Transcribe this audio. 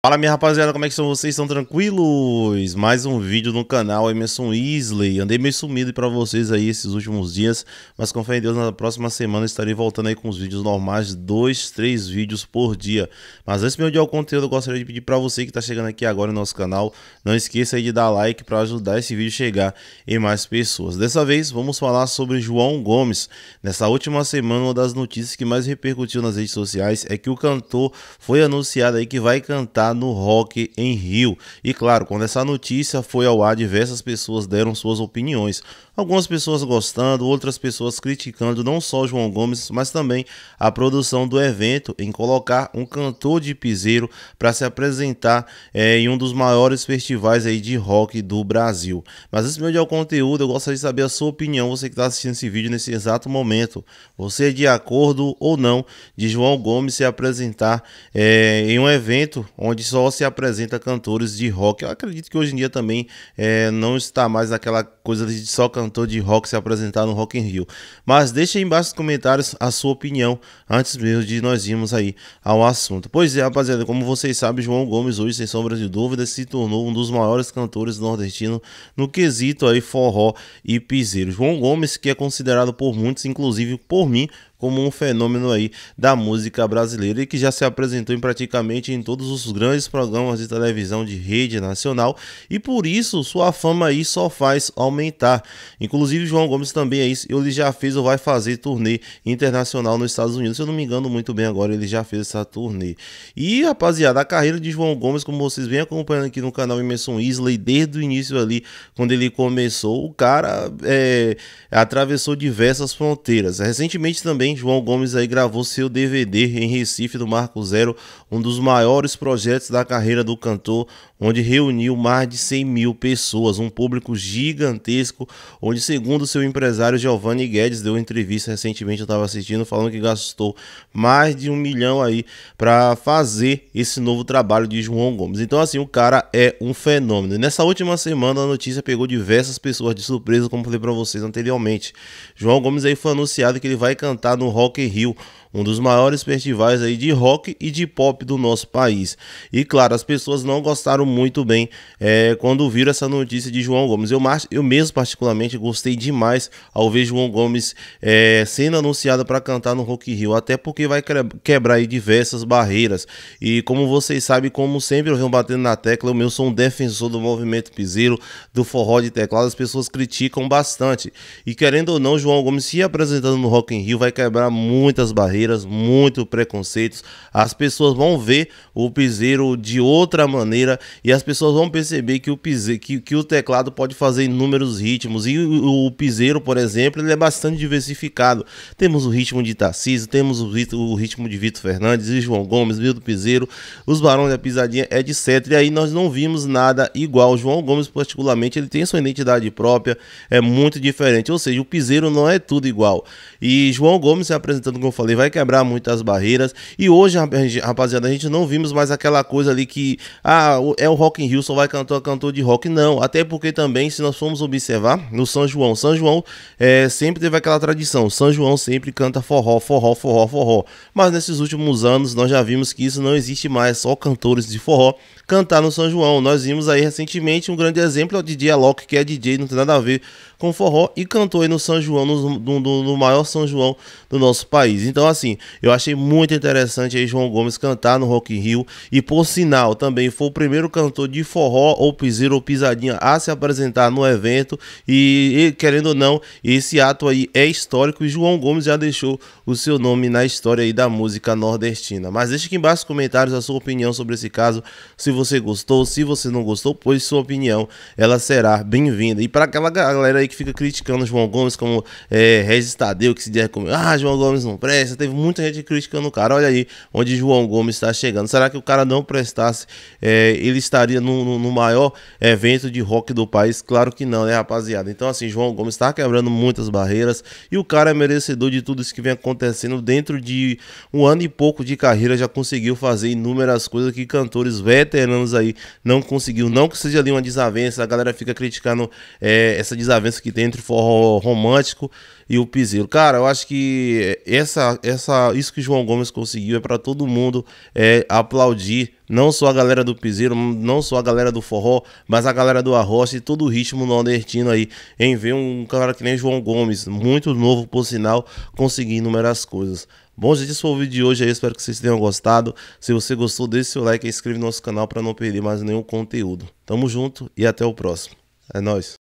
Fala minha rapaziada, como é que são vocês? Estão tranquilos? Mais um vídeo no canal Emerson Isley. Andei meio sumido para vocês aí esses últimos dias, mas com fé em Deus, na próxima semana estarei voltando aí com os vídeos normais, dois, três vídeos por dia. Mas antes de eu dar o conteúdo, eu gostaria de pedir para você que está chegando aqui agora no nosso canal, não esqueça aí de dar like para ajudar esse vídeo a chegar em mais pessoas. Dessa vez, vamos falar sobre João Gomes. Nessa última semana, uma das notícias que mais repercutiu nas redes sociais é que o cantor foi anunciado aí que vai cantar no Rock em Rio. E claro, quando essa notícia foi ao ar, diversas pessoas deram suas opiniões. Algumas pessoas gostando, outras pessoas criticando não só João Gomes, mas também a produção do evento em colocar um cantor de piseiro para se apresentar é, em um dos maiores festivais aí de rock do Brasil. Mas esse meu é o conteúdo, eu gostaria de saber a sua opinião, você que está assistindo esse vídeo nesse exato momento. Você é de acordo ou não de João Gomes se apresentar é, em um evento onde onde só se apresenta cantores de rock. Eu acredito que hoje em dia também é, não está mais aquela coisa de só cantor de rock se apresentar no Rock in Rio. Mas deixe aí embaixo nos comentários a sua opinião antes mesmo de nós irmos aí ao assunto. Pois é, rapaziada, como vocês sabem, João Gomes hoje, sem sombra de dúvida, se tornou um dos maiores cantores nordestinos no quesito aí forró e piseiro. João Gomes, que é considerado por muitos, inclusive por mim, como um fenômeno aí da música brasileira e que já se apresentou em praticamente em todos os grandes programas de televisão de rede nacional e por isso sua fama aí só faz aumentar. Inclusive João Gomes também é isso, ele já fez ou vai fazer turnê internacional nos Estados Unidos, se eu não me engano muito bem agora ele já fez essa turnê. E rapaziada, a carreira de João Gomes, como vocês vêm acompanhando aqui no canal Emerson Isley desde o início ali, quando ele começou, o cara é, atravessou diversas fronteiras. Recentemente também também João Gomes aí gravou seu DVD em Recife do Marco Zero, um dos maiores projetos da carreira do cantor, onde reuniu mais de 100 mil pessoas, um público gigantesco, onde, segundo seu empresário Giovanni Guedes, deu entrevista recentemente, eu estava assistindo, falando que gastou mais de um milhão aí para fazer esse novo trabalho de João Gomes. Então, assim, o cara é um fenômeno. E nessa última semana, a notícia pegou diversas pessoas de surpresa, como falei para vocês anteriormente. João Gomes aí foi anunciado que ele vai cantar no Rock in Rio, um dos maiores festivais aí de rock e de pop do nosso país. E claro, as pessoas não gostaram muito bem é, quando viram essa notícia de João Gomes. Eu, eu mesmo, particularmente, gostei demais ao ver João Gomes é, sendo anunciado para cantar no Rock Rio, até porque vai quebrar diversas barreiras. E como vocês sabem, como sempre eu venho batendo na tecla, eu sou um defensor do movimento piseiro, do forró de teclado, as pessoas criticam bastante. E querendo ou não, João Gomes se apresentando no Rock in Rio vai quebrar muitas barreiras, muitos preconceitos. As pessoas vão ver o piseiro de outra maneira e as pessoas vão perceber que o, piseiro, que, que o teclado pode fazer inúmeros ritmos. E o, o piseiro, por exemplo, ele é bastante diversificado. Temos o ritmo de Tarcísio, temos o, o ritmo de Vitor Fernandes, e João Gomes, do Piseiro, os Barões da Pisadinha, etc. E aí nós não vimos nada igual. João Gomes, particularmente, ele tem sua identidade própria, é muito diferente. Ou seja, o piseiro não é tudo igual. E João Gomes se apresentando, como eu falei, vai quebrar muitas barreiras. E hoje, rapaziada, a gente não vimos mais aquela coisa ali que ah, é o Rock in Rio, só vai cantar cantor de rock, não. Até porque também, se nós formos observar, no São João, São João é, sempre teve aquela tradição, São João sempre canta forró, forró, forró, forró. Mas nesses últimos anos nós já vimos que isso não existe mais, só cantores de forró cantar no São João. Nós vimos aí recentemente um grande exemplo, é o DJ Alok, que é DJ, não tem nada a ver com forró, e cantou aí no São João, no, no, no maior São João do nosso país. Então, assim, eu achei muito interessante aí João Gomes cantar no Rock in Rio, e por sinal, também foi o primeiro cantor de forró ou piseiro ou pisadinha a se apresentar no evento e, querendo ou não, esse ato aí é histórico e João Gomes já deixou o seu nome na história aí da música nordestina. Mas deixe aqui embaixo nos comentários a sua opinião sobre esse caso, se você gostou, se você não gostou, pois sua opinião ela será bem-vinda. E para aquela galera aí que fica criticando João Gomes, como é, Regis Tadeu, que se der como, ah, João Gomes não presta, teve muita gente criticando o cara, olha aí onde João Gomes está chegando. Será que o cara não prestasse, é, ele estaria no, no, no, maior evento de rock do país? Claro que não, né, rapaziada? Então, assim, João Gomes está quebrando muitas barreiras e o cara é merecedor de tudo isso que vem acontecendo dentro de um ano e pouco de carreira. Já conseguiu fazer inúmeras coisas que cantores veteranos aí não conseguiu. Não que seja ali uma desavença, a galera fica criticando é, essa desavença que tem entre forró romântico e o Piseiro. Cara, eu acho que essa, essa, isso que o João Gomes conseguiu é para todo mundo é, aplaudir não só a galera do piseiro, não só a galera do forró, mas a galera do arrocha e todo o ritmo nordestino aí, em ver um cara que nem João Gomes, muito novo por sinal, conseguir inúmeras coisas. Bom, gente, esse foi o vídeo de hoje aí, espero que vocês tenham gostado. Se você gostou, deixe seu like e inscreve no nosso canal para não perder mais nenhum conteúdo. Tamo junto e até o próximo. É nóis!